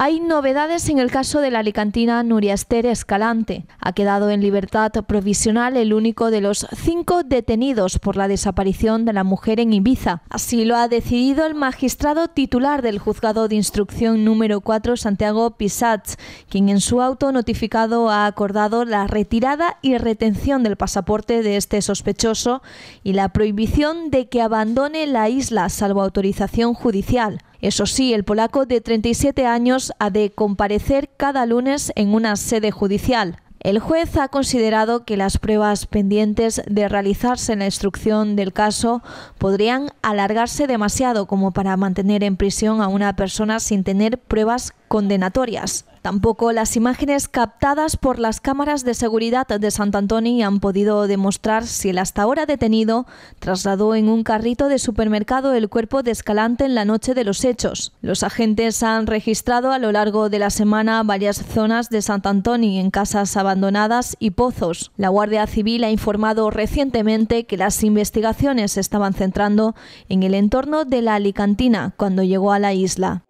Hay novedades en el caso de la alicantina Nuria Escalante. Ha quedado en libertad provisional el único de los cinco detenidos por la desaparición de la mujer en Ibiza. Así lo ha decidido el magistrado titular del juzgado de instrucción número 4, Santiago Pisats, quien en su auto notificado ha acordado la retirada y retención del pasaporte de este sospechoso y la prohibición de que abandone la isla salvo autorización judicial. Eso sí, el polaco de 37 años ha de comparecer cada lunes en una sede judicial. El juez ha considerado que las pruebas pendientes de realizarse en la instrucción del caso podrían alargarse demasiado como para mantener en prisión a una persona sin tener pruebas condenatorias. Tampoco las imágenes captadas por las cámaras de seguridad de Santo Antoni han podido demostrar si el hasta ahora detenido trasladó en un carrito de supermercado el cuerpo de Escalante en la noche de los hechos. Los agentes han registrado a lo largo de la semana varias zonas de Santo Antoni en casas abandonadas y pozos. La Guardia Civil ha informado recientemente que las investigaciones se estaban centrando en el entorno de la Alicantina cuando llegó a la isla.